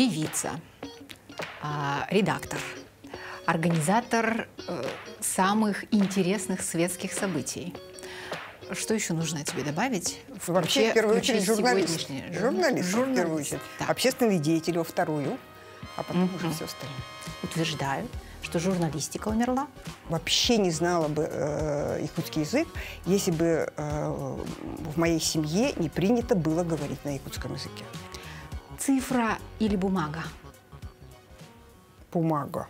певица, а, редактор, организатор э, самых интересных светских событий. Что еще нужно тебе добавить? В Вообще, в первую очередь, журналист. Журналист, журналист, в первую очередь. Так. Общественный деятель во вторую, а потом угу. уже все остальное. Утверждаю, что журналистика умерла. Вообще не знала бы э, якутский язык, если бы э, в моей семье не принято было говорить на якутском языке цифра или бумага? Бумага.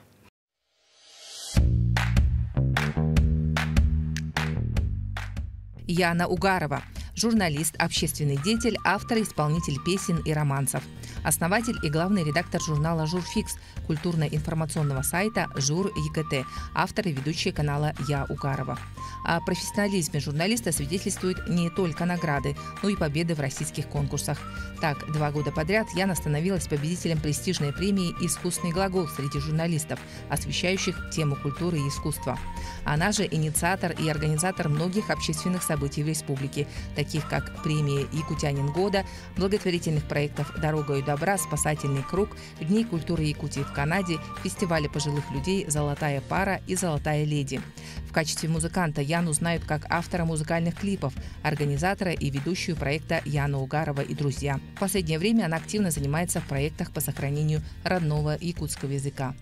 Яна Угарова, журналист, общественный деятель, автор, исполнитель песен и романсов основатель и главный редактор журнала «Журфикс», культурно-информационного сайта «Жур ЕКТ», автор и ведущий канала «Я Угарова». О профессионализме журналиста свидетельствуют не только награды, но и победы в российских конкурсах. Так, два года подряд Яна становилась победителем престижной премии «Искусный глагол» среди журналистов, освещающих тему культуры и искусства. Она же инициатор и организатор многих общественных событий в республике, таких как премии «Якутянин года», благотворительных проектов «Дорога и добра, спасательный круг, Дни культуры Якутии в Канаде, фестивали пожилых людей «Золотая пара» и «Золотая леди». В качестве музыканта Яну знают как автора музыкальных клипов, организатора и ведущую проекта Яна Угарова и друзья. В последнее время она активно занимается в проектах по сохранению родного якутского языка.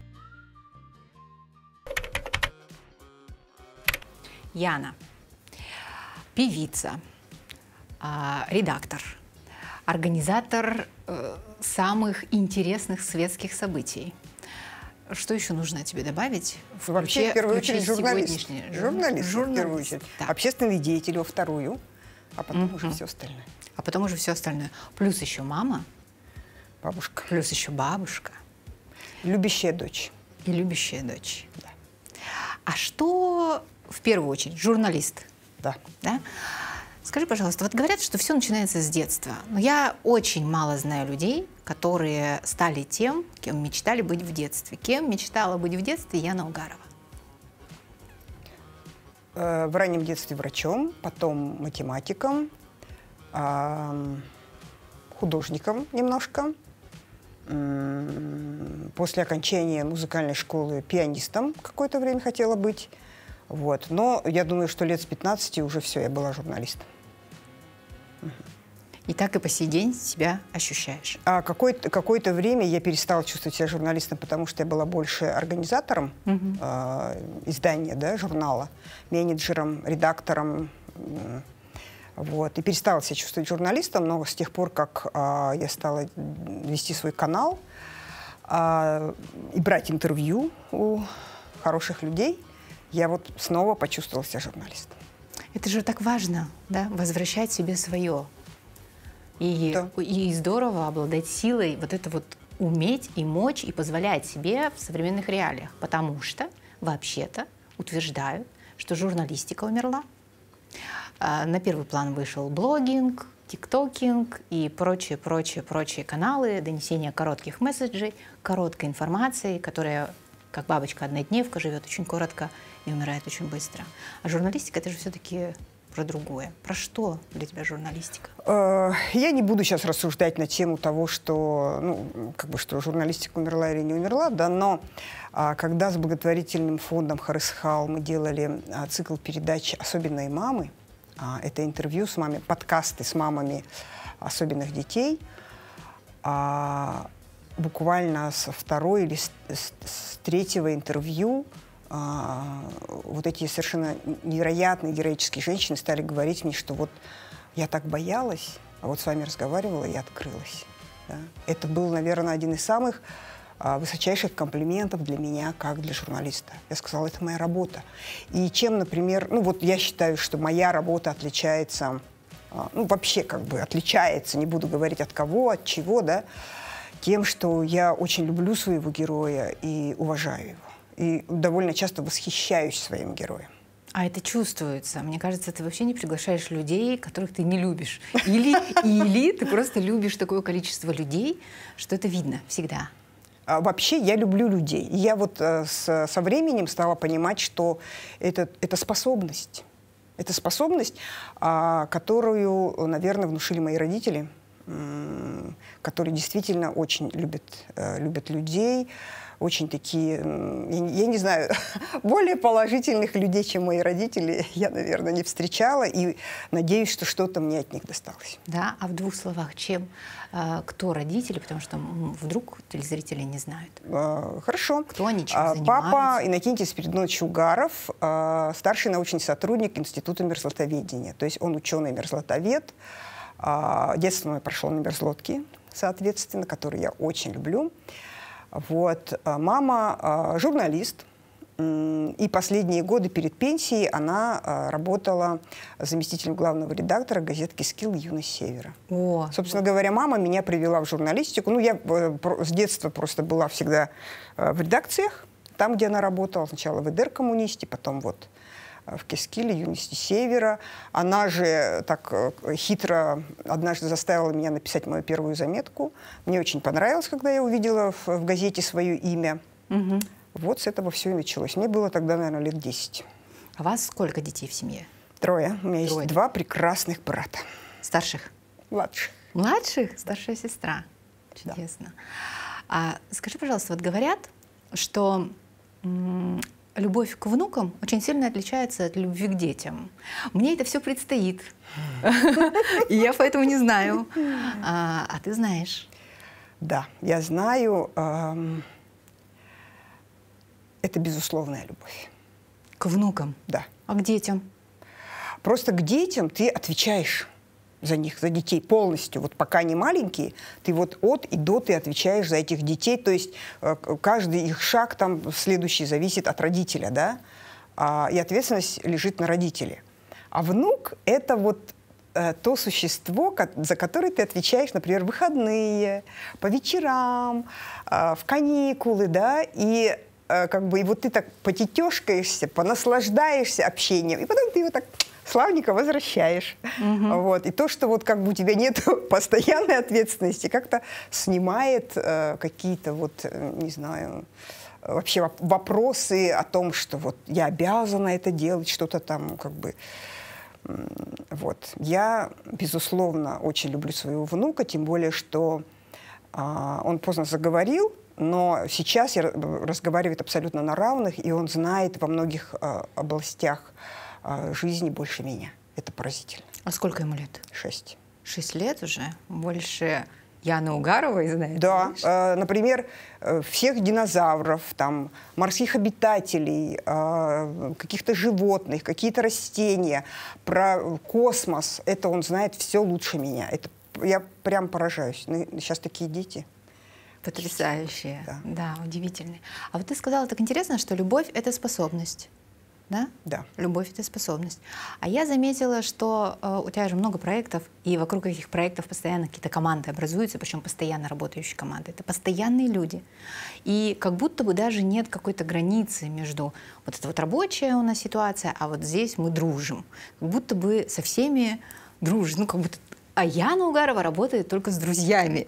Яна, певица, а, редактор – организатор э, самых интересных светских событий. Что еще нужно тебе добавить? Включи, Вообще, в первую очередь, журналист. Журналист, журналист, в первую очередь. Так. Общественный деятель во вторую, а потом mm -hmm. уже все остальное. А потом уже все остальное. Плюс еще мама. Бабушка. Плюс еще бабушка. Любящая дочь. И любящая дочь. Да. А что в первую очередь? Журналист. Да. да? Скажи, пожалуйста, вот говорят, что все начинается с детства. Но я очень мало знаю людей, которые стали тем, кем мечтали быть в детстве. Кем мечтала быть в детстве Яна Угарова? Э, в раннем детстве врачом, потом математиком, художником немножко. После окончания музыкальной школы пианистом какое-то время хотела быть. Вот. Но я думаю, что лет с 15 уже все, я была журналистом. И так и по сей день себя ощущаешь. А какое-то какое время я перестала чувствовать себя журналистом, потому что я была больше организатором Mm -hmm. э, издания, да, журнала, менеджером, редактором. Э, вот. И перестала себя чувствовать журналистом, но с тех пор, как э, я стала вести свой канал э, и брать интервью у хороших людей, я вот снова почувствовала себя журналистом. Это же так важно, да, возвращать себе свое. И, да. и здорово обладать силой, вот это вот уметь и мочь и позволять себе в современных реалиях. Потому что вообще-то утверждаю, что журналистика умерла. А, на первый план вышел блогинг, тиктокинг и прочие, прочие, прочие каналы, донесения коротких месседжей, короткой информации, которая как бабочка однодневка живет очень коротко и умирает очень быстро. А журналистика это же все-таки про другое. Про что для тебя журналистика? Э, я не буду сейчас рассуждать на тему того, что, ну, как бы, что журналистика умерла или не умерла, да, но а, когда с благотворительным фондом Харысхал мы делали а, цикл передач «Особенные мамы», а, это интервью с мамами, подкасты с мамами особенных детей, буквально со второй или с третьего интервью – а, вот эти совершенно невероятные героические женщины стали говорить мне, что вот я так боялась, а вот с вами разговаривала и открылась. Да? Это был, наверное, один из самых а, высочайших комплиментов для меня, как для журналиста. Я сказала, это моя работа. И чем, например, ну вот я считаю, что моя работа отличается, а, ну вообще как бы отличается, не буду говорить от кого, от чего, да, тем, что я очень люблю своего героя и уважаю его и довольно часто восхищаюсь своим героем. А это чувствуется. Мне кажется, ты вообще не приглашаешь людей, которых ты не любишь. Или, или ты просто любишь такое количество людей, что это видно всегда. А вообще я люблю людей. Я вот э, с, со временем стала понимать, что это, это способность. Это способность, а, которую, наверное, внушили мои родители, которые действительно очень любят, э, любят людей очень такие, я не знаю, более положительных людей, чем мои родители, я, наверное, не встречала. И надеюсь, что что-то мне от них досталось. Да, а в двух словах, чем, а, кто родители, потому что вдруг телезрители не знают. А, хорошо. Кто они, чем а, занимаются? Папа Иннокентий Спиридонович Угаров, старший научный сотрудник Института мерзлотоведения. То есть он ученый-мерзлотовед. Детство мое прошло на мерзлотке, соответственно, который я очень люблю. Вот. А, мама а, журналист, и последние годы перед пенсией она а, работала заместителем главного редактора газетки «Скилл. Юность Севера». О. Собственно говоря, мама меня привела в журналистику. Ну, я э, с детства просто была всегда э, в редакциях, там, где она работала. Сначала в «ИДР Коммунисте», потом вот Э, в Кескиле юности Севера. Она же э, так э, хитро однажды заставила меня написать мою первую заметку. Мне очень понравилось, когда я увидела в, в газете свое имя. Угу. Вот с этого все и началось. Мне было тогда, наверное, лет 10. А вас сколько детей в семье? Трое. У меня Трое. есть два прекрасных брата. Старших? Младших. Младших? Старшая сестра. Чудесно. Да. А, скажи, пожалуйста, вот говорят, что любовь к внукам очень сильно отличается от любви к детям. Мне это все предстоит. И я поэтому не знаю. А, а ты знаешь? Да, я знаю. Это безусловная любовь. К внукам? Да. А к детям? Просто к детям ты отвечаешь за них, за детей полностью. Вот пока они маленькие, ты вот от и до ты отвечаешь за этих детей. То есть э, каждый их шаг там следующий зависит от родителя, да? А, и ответственность лежит на родителе. А внук — это вот э, то существо, за которое ты отвечаешь, например, в выходные, по вечерам, э, в каникулы, да, и как бы и вот ты так потетешкаешься, понаслаждаешься общением, и потом ты его так Славника возвращаешь. Угу. Вот. И то, что вот как бы у тебя нет постоянной ответственности, как-то снимает э, какие-то вот, э, не знаю, вообще вопросы о том, что вот я обязана это делать, что-то там как бы... Вот. Я, безусловно, очень люблю своего внука, тем более, что а, он поздно заговорил, но сейчас я разговаривает абсолютно на равных, и он знает во многих а, областях а, жизни больше меня. Это поразительно. А сколько ему лет? Шесть. Шесть лет уже? Больше Яна Угарова и знает. Да, э, например, э, всех динозавров, там, морских обитателей, э, каких-то животных, какие-то растения, про космос. Это он знает все лучше меня. Это я прям поражаюсь. Ну, сейчас такие дети. Потрясающие, да. да, удивительные. А вот ты сказала так интересно, что любовь – это способность да? Да. Любовь — это способность. А я заметила, что э, у тебя же много проектов, и вокруг этих проектов постоянно какие-то команды образуются, причем постоянно работающие команды. Это постоянные люди. И как будто бы даже нет какой-то границы между вот эта вот рабочая у нас ситуация, а вот здесь мы дружим. Как будто бы со всеми дружим. Ну, как будто а Яна Угарова работает только с друзьями.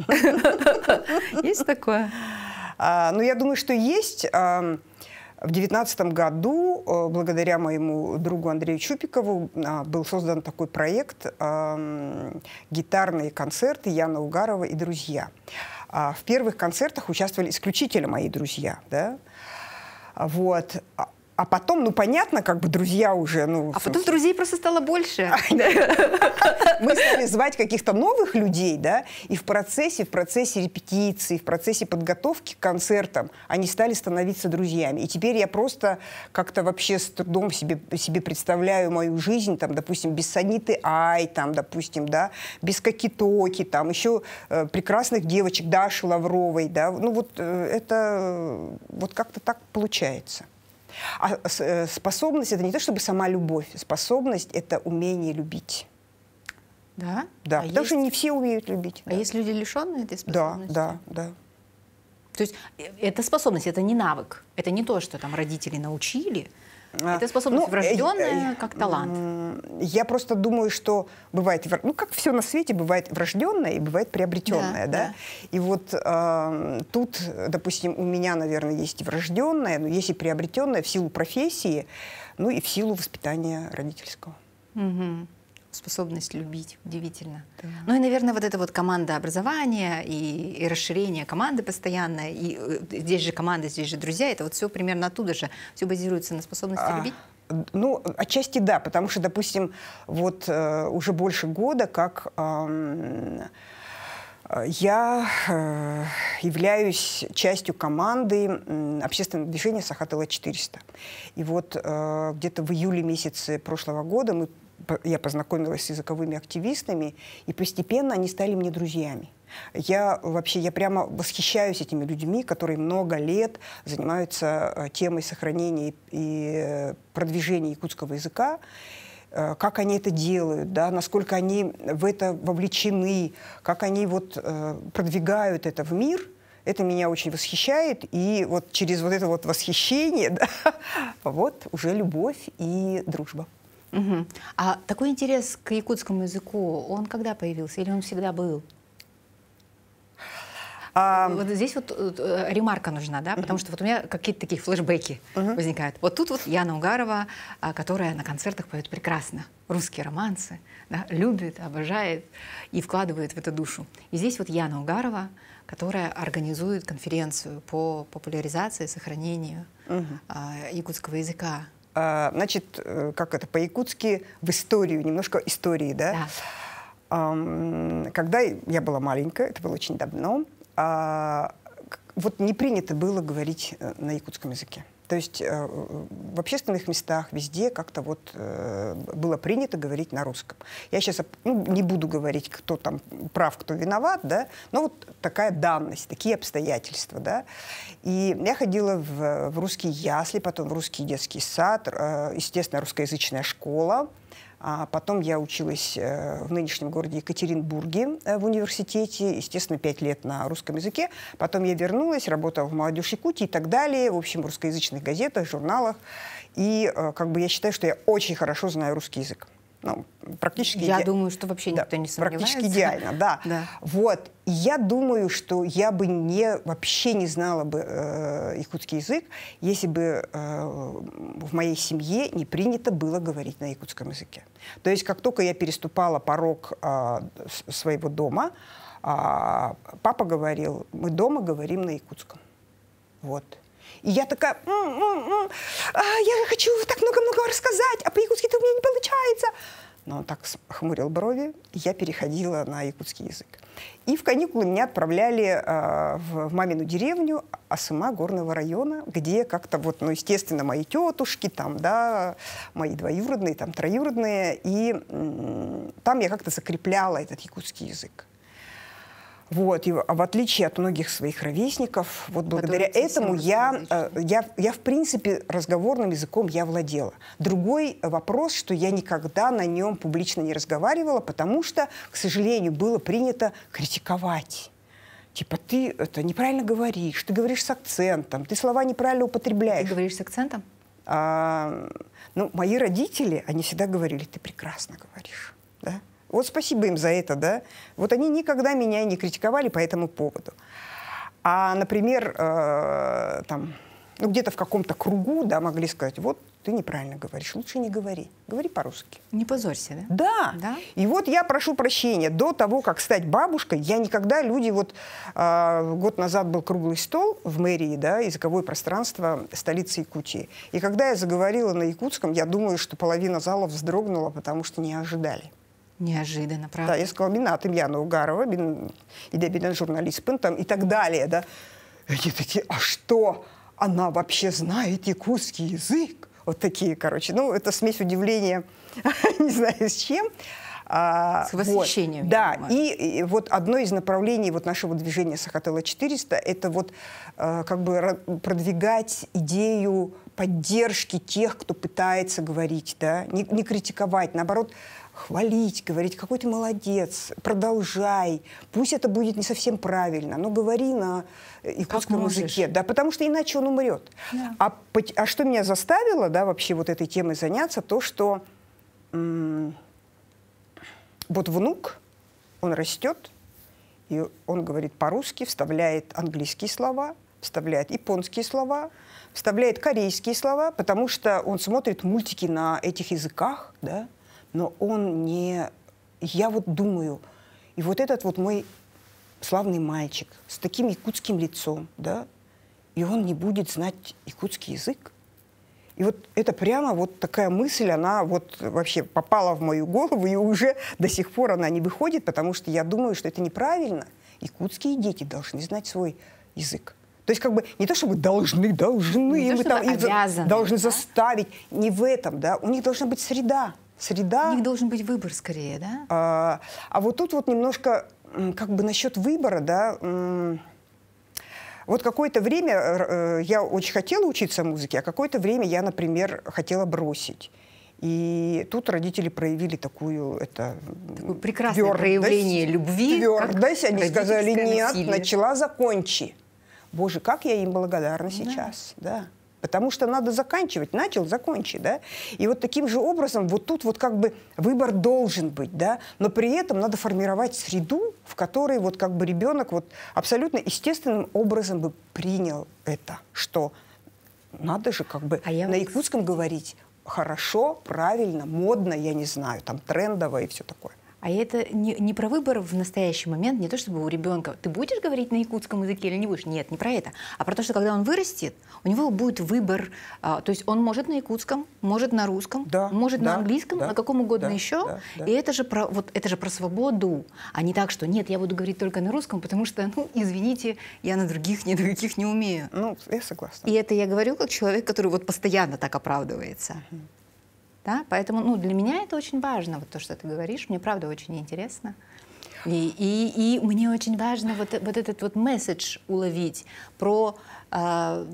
Есть такое? А, ну, я думаю, что есть. В 2019 году, э, благодаря моему другу Андрею Чупикову, а, был создан такой проект «Гитарные концерты Яна Угарова и друзья». А, в первых концертах участвовали исключительно мои друзья. Да? Вот. А, а потом, ну, понятно, как бы друзья уже, ну... А потом друзей просто стало больше. Мы стали звать каких-то новых людей, да, и в процессе, в процессе репетиции, в процессе подготовки к концертам они стали становиться друзьями. И теперь я просто как-то вообще с трудом себе, себе представляю мою жизнь, там, допустим, без Саниты Ай, там, допустим, да, без Кокитоки, там, еще э, прекрасных девочек, Даши Лавровой, да, ну, вот э, это э, вот как-то так получается. А э, способность — это не то чтобы сама любовь. Способность — это умение любить. Да? Да, а потому есть... что не все умеют любить. А да. есть люди, лишенные этой способности? Да, да, да. То есть э, это способность, это не навык. Это не то, что там родители научили, а, Это способность ну, э, врожденная, э, как талант? Я просто думаю, что бывает, ну как все на свете, бывает врожденное и бывает приобретенное, да? да? да. И вот э, тут, допустим, у меня, наверное, есть и врожденное, но есть и приобретенное в силу профессии, ну и в силу воспитания родительского. Угу способность любить, удивительно. Да. Ну и, наверное, вот это вот команда образования и, и расширение команды постоянно, и э, здесь же команда, здесь же друзья, это вот все примерно оттуда же, все базируется на способности а, любить. Ну, отчасти да, потому что, допустим, вот э, уже больше года, как э, я э, являюсь частью команды э, общественного движения Сахатова 400. И вот э, где-то в июле месяце прошлого года мы я познакомилась с языковыми активистами, и постепенно они стали мне друзьями. Я вообще, я прямо восхищаюсь этими людьми, которые много лет занимаются э, темой сохранения и э, продвижения якутского языка э, как они это делают, да, насколько они в это вовлечены, как они вот продвигают это в мир, это меня очень восхищает, и вот через вот это вот восхищение, да, вот уже любовь и дружба. Угу. А такой интерес к якутскому языку, он когда появился или он всегда был? А... Э, вот здесь вот э, э, ремарка нужна, да, потому что вот у меня какие-то такие флешбеки uh возникают. Вот тут вот Яна Угарова, а, которая на концертах поет прекрасно русские романсы, да, любит, обожает и вкладывает в это душу. И здесь вот Яна Угарова, которая организует конференцию по популяризации сохранению uh якутского языка. А, значит, э, как это, по-якутски в историю, немножко истории, да? да. Когда я была маленькая, это было очень давно, а, вот не принято было говорить э, на якутском языке. То есть э, в общественных местах, везде как-то вот э, было принято говорить на русском. Я сейчас ну, не буду говорить, кто там прав, кто виноват, да, но вот такая данность, такие обстоятельства, да. И я ходила в, в русский ясли, потом в русский детский сад, э, естественно, русскоязычная школа. А потом я училась э, в нынешнем городе Екатеринбурге э, в университете, естественно, пять лет на русском языке. Потом я вернулась, работала в «Молодежь Якутии» и так далее, в общем, в русскоязычных газетах, журналах. И э, как бы я считаю, что я очень хорошо знаю русский язык ну, практически Я иде... думаю, что вообще да, не сомневается. Практически идеально, да. да. Вот. И я думаю, что я бы не, вообще не знала бы э, якутский язык, если бы э, в моей семье не принято было говорить на якутском языке. То есть как только я переступала порог э, своего дома, э, папа говорил, мы дома говорим на якутском. Вот. И я такая, м-м-м, а, я хочу так много-много рассказать, а по якутски это у меня не получается. Но он так хмурил брови, я переходила на якутский язык. И в каникулы меня отправляли э, в, в мамину деревню Асыма горного района, где как-то вот, ну, естественно, мои тетушки там, да, мои двоюродные, там, троюродные. И там я как-то закрепляла этот якутский язык. Вот, и, в отличие от многих своих ровесников, вот благодаря Которые этому я, э, я, я, в принципе, разговорным языком я владела. Другой вопрос, что я никогда на нем публично не разговаривала, потому что, к сожалению, было принято критиковать. Типа, ты это неправильно говоришь, ты говоришь с акцентом, ты слова неправильно употребляешь. Ты говоришь с акцентом? А, ну, мои родители, они всегда говорили, ты прекрасно говоришь. Да? Вот спасибо им за это, да. Вот они никогда меня не критиковали по этому поводу. А, например, э, там, ну, где-то в каком-то кругу, да, могли сказать, вот ты неправильно говоришь, лучше не говори, говори по-русски. Не позорься, да? Да. да? И вот я прошу прощения, до того, как стать бабушкой, я никогда, люди, вот э, год назад был круглый стол в мэрии, да, языковое пространство столицы Якутии. И когда я заговорила на якутском, я думаю, что половина зала вздрогнула, потому что не ожидали. Неожиданно, правда. Да, я сказала, мен атым Яна Угарова, мен идебеден журналист, там и так далее, да. Они такие, а что, она вообще знает якутский язык? Вот такие, короче. Ну, это смесь удивления, не знаю с чем. А, с восхищением. Вот. Да, и, и вот одно из направлений вот нашего движения Сахатела — это вот э, как бы продвигать идею поддержки тех, кто пытается говорить, да, не, не критиковать, наоборот, э, хвалить, говорить, какой ты молодец, продолжай. Пусть это будет не совсем правильно, но говори на якутском э, языке, да, потому что иначе он умрет. Да. А, а что меня заставило, да, вообще вот этой темой заняться, то, что вот внук, он растет, и он говорит по-русски, вставляет английские слова, вставляет японские слова, вставляет корейские слова, потому что он смотрит мультики на этих языках, да, но он не... Я вот думаю, и вот этот вот мой славный мальчик с таким якутским лицом, да, и он не будет знать якутский язык. И вот это прямо вот такая мысль, она вот вообще попала в мою голову, и уже до сих пор она не выходит, потому что я думаю, что это неправильно. Якутские дети должны знать свой язык. То есть как бы не то чтобы должны, должны, не то, чтобы там, обязаны, должны да? заставить, не в этом, да, у них должна быть среда среда. У них должен быть выбор скорее, да? А, а вот тут вот немножко как бы насчет выбора, да, вот какое-то время э, э, я очень хотела учиться музыке, а какое-то время я, например, хотела бросить. И тут родители проявили такую это Такое прекрасное твердость, проявление любви. Твердость, они сказали, нет, начала, закончи. Боже, как я им благодарна да. сейчас, да. Потому что надо заканчивать. Начал, закончи, да? И вот таким же образом вот тут вот как бы выбор должен быть, да? Но при этом надо формировать среду, в которой вот как бы ребенок вот абсолютно естественным образом бы принял это, что надо же как бы а я на якутском говорить хорошо, правильно, модно, я не знаю, там трендово и все такое. А это не, не про выбор в настоящий момент, не то чтобы у ребенка, ты будешь говорить на якутском языке или не будешь? Нет, не про это. А про то, что когда он вырастет, у него будет выбор, а, то есть он может на якутском, может на русском, да, может да, на английском, да, на каком угодно да, еще. Да, да. И это же, про, вот, это же про свободу, а не так, что нет, я буду говорить только на русском, потому что, ну, извините, я на других ни на каких не умею. Ну, я согласна. И это я говорю как человек, который вот постоянно так оправдывается. Угу. Да? Поэтому ну, для меня это очень важно, вот то, что ты говоришь. Мне правда очень интересно. И, и, и мне очень важно вот, вот этот вот месседж уловить про, э,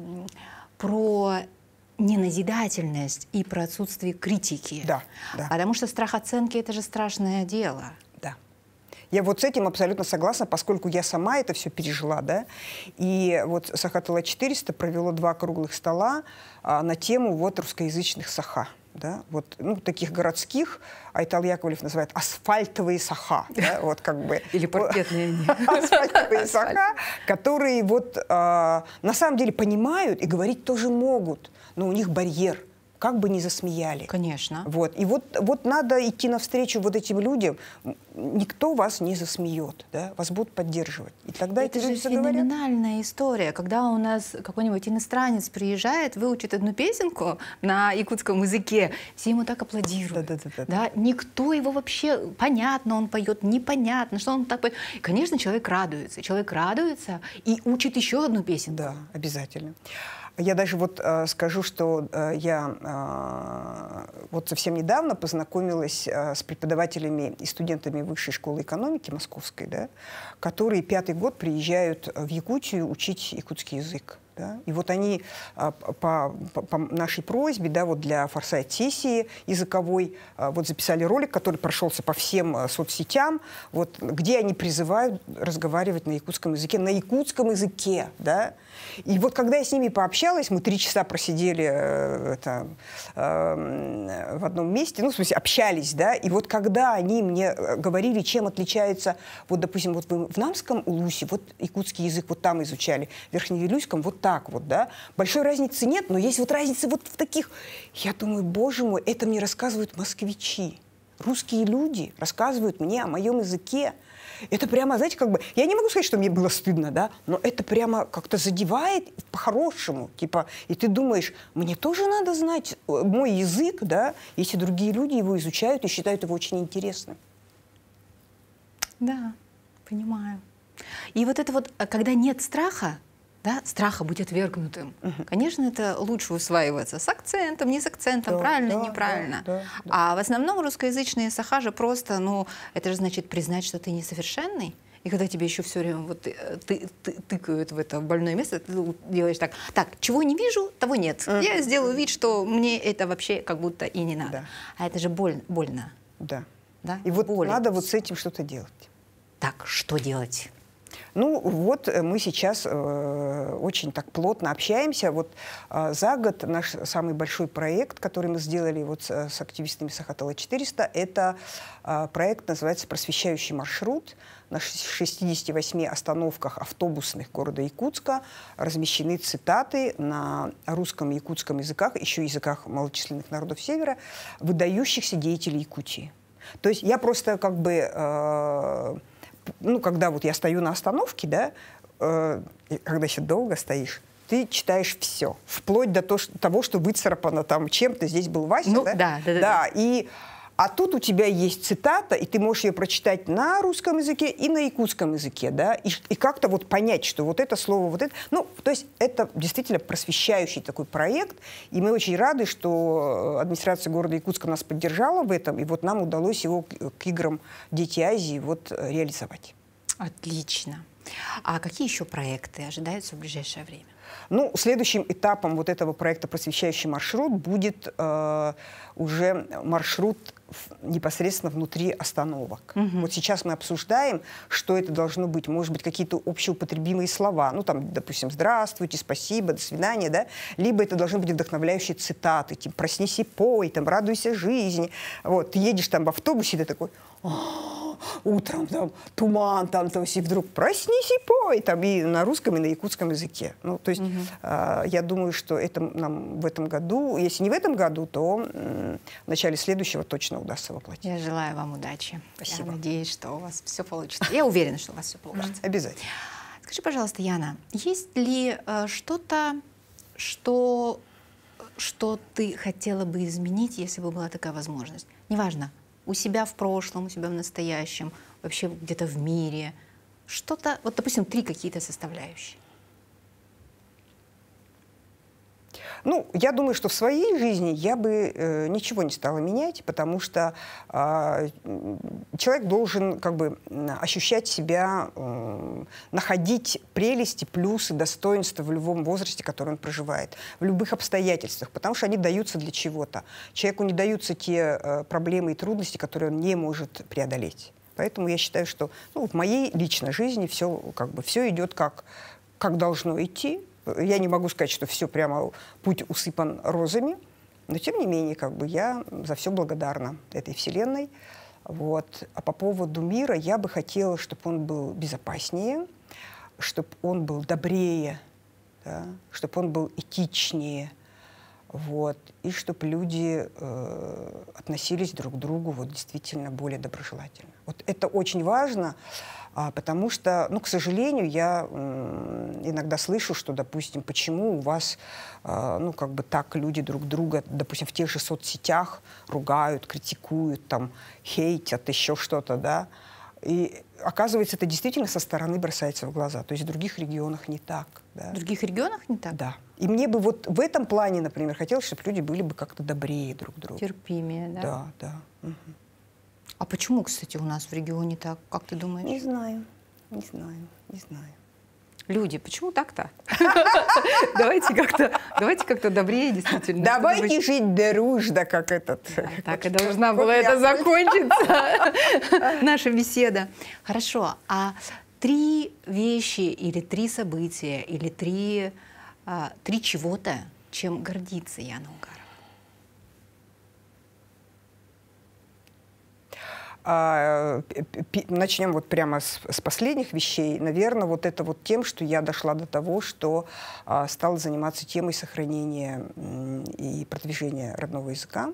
про неназидательность и про отсутствие критики. Да, да. Потому что страх оценки – это же страшное дело. Да. Я вот с этим абсолютно согласна, поскольку я сама это все пережила, да. И вот Сахатала 400 провело два круглых стола а, на тему вот русскоязычных саха да, вот, ну, таких городских, Айтал Яковлев называет асфальтовые саха, да, вот как бы. Или паркетные. Асфальтовые саха, которые вот а, на самом деле понимают и говорить тоже могут, но у них барьер – как бы не засмеяли. Конечно. Вот. И вот, вот надо идти навстречу вот этим людям. Никто вас не засмеет, да? вас будут поддерживать. И тогда это же феноменальная история, когда у нас какой-нибудь иностранец приезжает, выучит одну песенку на якутском языке, все ему так аплодируют. Да, да, да, да. Да? Никто его вообще, понятно, он поет, непонятно, что он так поет. И, конечно, человек радуется. Человек радуется и учит еще одну песенку. Да, обязательно. Я даже вот э, скажу, что э, я э, вот совсем недавно познакомилась э, с преподавателями и студентами Высшей школы экономики московской, да, которые пятый год приезжают в Якутию учить якутский язык. Да? И вот они а, по, по, нашей просьбе, да, вот для форсайт сессии языковой, а, вот записали ролик, который прошелся по всем а, соцсетям, вот, где они призывают разговаривать на якутском языке, на якутском языке, да. И вот когда я с ними пообщалась, мы три часа просидели э, это, эм, в одном месте, ну, в смысле, общались, да, и вот когда они мне э, говорили, чем отличается, вот, допустим, вот в Намском Улусе, вот якутский язык вот там изучали, в Верхневилюйском вот так вот, да. Большой разницы нет, но есть вот разницы вот в таких. Я думаю, боже мой, это мне рассказывают москвичи. Русские люди рассказывают мне о моем языке. Это прямо, знаете, как бы... Я не могу сказать, что мне было стыдно, да, но это прямо как-то задевает по-хорошему. Типа, и ты думаешь, мне тоже надо знать э, мой язык, да, если другие люди его изучают и считают его очень интересным. Да, понимаю. И вот это вот, э, когда нет страха, да, страха быть отвергнутым. Угу. Конечно, это лучше усваивается с акцентом, не с акцентом, да, правильно, да, неправильно. Да, да, да. А в основном русскоязычные сахажи просто, ну, это же значит признать, что ты несовершенный. И когда тебе еще все время вот ты, э, ты, ты, тыкают в это больное место, ты делаешь так, так, чего не вижу, того нет. Mm -hmm. Я сделаю вид, что мне это вообще как будто и не надо. Да. А это же больно. больно. Да. да. И вот Болит. надо вот с этим что-то делать. Так, что делать? Ну вот э, мы сейчас э, очень так плотно общаемся. Вот э, за год наш самый большой проект, который мы сделали вот с, э, с активистами Сахатала 400, это э, проект называется «Просвещающий маршрут». На 68 остановках автобусных города Якутска размещены цитаты на русском и якутском языках, еще языках малочисленных народов Севера, выдающихся деятелей Якутии. То есть я просто как бы... Э, ну, когда вот я стою на остановке, да, э, когда еще долго стоишь, ты читаешь все, вплоть до того, что выцарапано там чем-то, здесь был Вася, ну, да? Да, да, да. да. И а тут у тебя есть цитата, и ты можешь ее прочитать на русском языке и на якутском языке, да, и, и как-то вот понять, что вот это слово, вот это. Ну, то есть это действительно просвещающий такой проект, и мы очень рады, что э, администрация города Якутска нас поддержала в этом, и вот нам удалось его к играм Дети Азии вот э, реализовать. Отлично. А какие еще проекты ожидаются в ближайшее время? Ну, следующим этапом вот этого проекта «Просвещающий маршрут» будет э, уже маршрут непосредственно внутри остановок. Угу. Вот сейчас мы обсуждаем, что это должно быть. Может быть, какие-то общеупотребимые слова. Ну, там, допустим, «здравствуйте», «спасибо», «до свидания», да? Либо это должны быть вдохновляющие цитаты, типа «проснись и пой», там, «радуйся жизни». Вот, ты едешь там в автобусе, ты такой а, утром там туман, там, то есть и вдруг проснись и пой, там и на русском, и на якутском языке. Ну, то есть угу. э, я думаю, что это нам в этом году, если не в этом году, то в начале следующего точно удастся воплотить. Я желаю вам удачи. Спасибо. Я надеюсь, что у вас все получится. Я уверена, что у вас все получится. Обязательно. Скажи, пожалуйста, Яна, есть ли э, что-то, что, что ты хотела бы изменить, если бы была такая возможность? Неважно, у себя в прошлом, у себя в настоящем, вообще где-то в мире. Что-то, вот, допустим, три какие-то составляющие. Ну, я думаю, что в своей жизни я бы э, ничего не стала менять, потому что э, человек должен как бы ощущать себя, э, находить прелести, плюсы, достоинства в любом возрасте, который он проживает, в любых обстоятельствах, потому что они даются для чего-то. Человеку не даются те э, проблемы и трудности, которые он не может преодолеть. Поэтому я считаю, что ну, в моей личной жизни все как бы все идет как как должно идти, я не могу сказать, что все прямо путь усыпан розами, но тем не менее, как бы я за все благодарна этой вселенной. Вот. А по поводу мира я бы хотела, чтобы он был безопаснее, чтобы он был добрее, да, чтобы он был этичнее, вот, и чтобы люди э, относились друг к другу вот, действительно более доброжелательно. Вот это очень важно, а, потому что, ну, к сожалению, я иногда слышу, что, допустим, почему у вас, а, ну, как бы так люди друг друга, допустим, в тех же соцсетях ругают, критикуют, там, хейтят, еще что-то, да. И оказывается, это действительно со стороны бросается в глаза. То есть в других регионах не так. Да. В других регионах не так? Да. И мне бы вот в этом плане, например, хотелось, чтобы люди были бы как-то добрее друг к другу. Терпимее, да? Да, да. Угу. А почему, кстати, у нас в регионе так? Как ты думаешь? Не знаю, не знаю, не знаю. Люди, почему так-то? Давайте как-то, давайте как-то добрее, действительно. Давайте жить дружно, как этот. Так и должна была это закончиться, наша беседа. Хорошо, а три вещи или три события или три, а, три чего-то, чем гордится Яна Угарова? А, э, начнем вот прямо с, с последних вещей. Наверное, вот это вот тем, что я дошла до того, что а, стала заниматься темой сохранения и продвижения родного языка,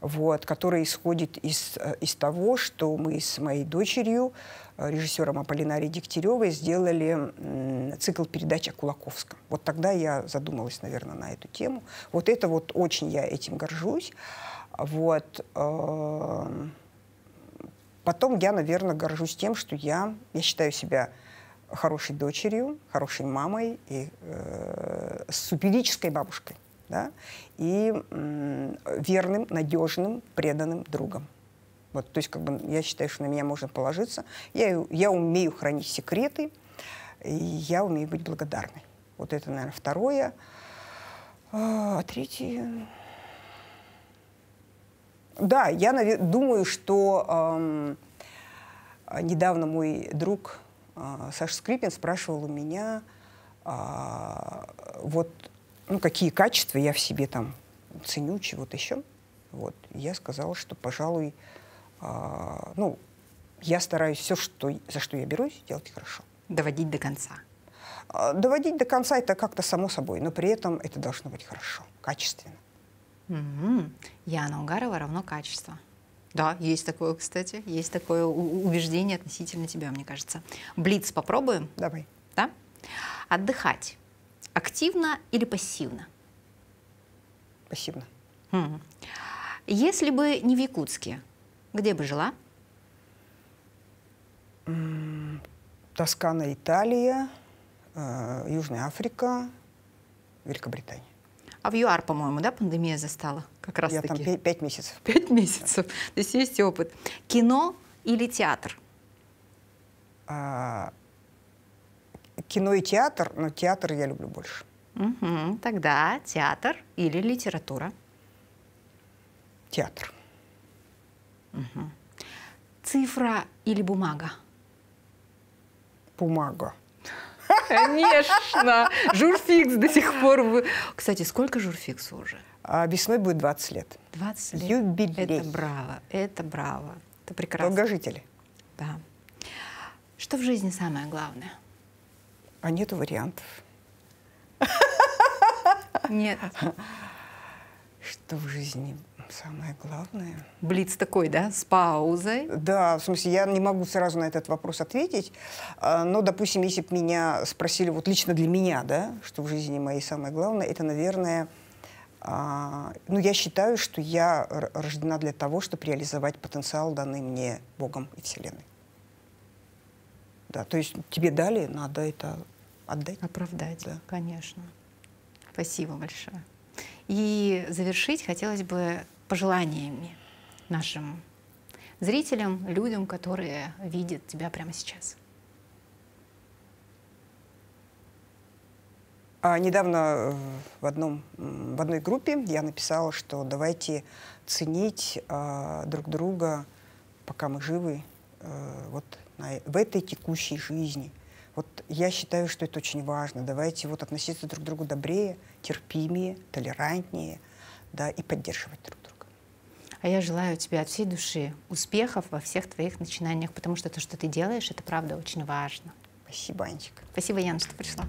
вот, которая исходит из, э, из того, что мы с моей дочерью, э, режиссером Аполлинарией Дегтяревой, сделали цикл передач о Кулаковском. Вот тогда я задумалась, наверное, на эту тему. Вот это вот очень я этим горжусь. Вот. Э Потом я, наверное, горжусь тем, что я, я считаю себя хорошей дочерью, хорошей мамой и э, суперической бабушкой, да, и э, верным, надежным, преданным другом. Вот, то есть, как бы, я считаю, что на меня можно положиться. Я, я умею хранить секреты, и я умею быть благодарной. Вот это, наверное, второе. А третье... Да, я думаю, что эм, недавно мой друг э, Саша Скрипин спрашивал у меня, э, вот, ну, какие качества я в себе там ценю, чего-то еще. Вот. я сказала, что, пожалуй, э, ну, я стараюсь все, что, за что я берусь, делать хорошо. Доводить до конца. Э, доводить до конца это как-то само собой, но при этом это должно быть хорошо, качественно. Угу. Яна Угарова равно качество. Да, есть такое, кстати, есть такое убеждение относительно тебя, мне кажется. Блиц попробуем? Давай. Да? Отдыхать. Активно или пассивно? Пассивно. Угу. Если бы не в Якутске, где бы жила? Тоскана, Италия, э, Южная Африка, Великобритания. А в ЮАР, по-моему, да, пандемия застала как раз Я таки. там пять месяцев. Пять месяцев. Да. То есть есть опыт. Кино или театр? А, кино и театр, но театр я люблю больше. Угу. Тогда театр или литература? Театр. Угу. Цифра или бумага? Бумага. Конечно. Журфикс до сих пор. Кстати, сколько журфиксу уже? А весной будет 20 лет. 20 лет. Юбилей. Это браво, это браво. Это прекрасно. Долгожители. Да. Что в жизни самое главное? А нету вариантов. Нет. Что в жизни самое главное. Блиц такой, да, с паузой? Да, в смысле, я не могу сразу на этот вопрос ответить, а, но, допустим, если бы меня спросили, вот лично для меня, да, что в жизни моей самое главное, это, наверное, а, ну, я считаю, что я рождена для того, чтобы реализовать потенциал, данный мне Богом и Вселенной. Да, то есть тебе дали, надо это отдать. Оправдать, да. конечно. Спасибо большое. И завершить хотелось бы пожеланиями нашим зрителям, людям, которые видят тебя прямо сейчас? А недавно в, одном, в одной группе я написала, что давайте ценить а, друг друга, пока мы живы, а, вот на, э, в этой текущей жизни. Вот я считаю, что это очень важно. Давайте вот относиться друг к другу добрее, терпимее, толерантнее, да, и поддерживать друг а я желаю тебе от всей души успехов во всех твоих начинаниях, потому что то, что ты делаешь, это правда очень важно. Спасибо, Анечка. Спасибо, Яна, что пришла.